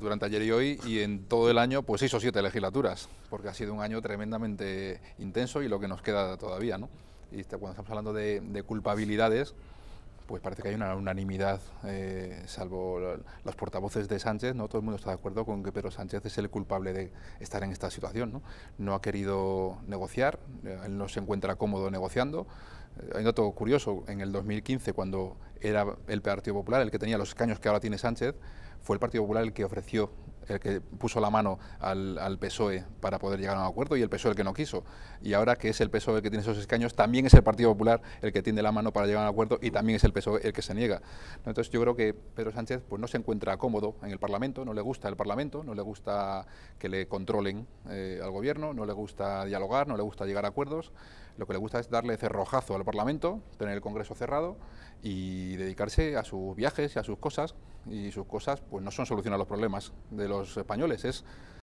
durante ayer y hoy y en todo el año pues seis o siete legislaturas, porque ha sido un año tremendamente intenso y lo que nos queda todavía, ¿no? Y cuando estamos hablando de, culpabilidades, pues parece que hay una unanimidad, eh, salvo los portavoces de Sánchez, ¿no? Todo el mundo está de acuerdo con que Pedro Sánchez es el culpable de estar en esta situación, ¿no? No ha querido negociar, eh, él no se encuentra cómodo negociando. Eh, hay un dato curioso, en el 2015, cuando era el Partido Popular el que tenía los caños que ahora tiene Sánchez, fue el Partido Popular el que ofreció el que puso la mano al, PSOE para poder llegar a un acuerdo y el PSOE el que no quiso. Y ahora que es el PSOE el que tiene esos escaños, también es el Partido Popular el que tiende la mano para llegar a un acuerdo y también es el PSOE el que se niega. Entonces yo creo que Pedro Sánchez pues, no se encuentra cómodo en el Parlamento, no le gusta el Parlamento, no le gusta que le controlen eh, al Gobierno, no le gusta dialogar, no le gusta llegar a acuerdos. Lo que le gusta es darle cerrojazo al Parlamento, tener el Congreso cerrado y dedicarse a sus viajes y a sus cosas. Y sus cosas pues no son solución a los problemas de los los españoles, es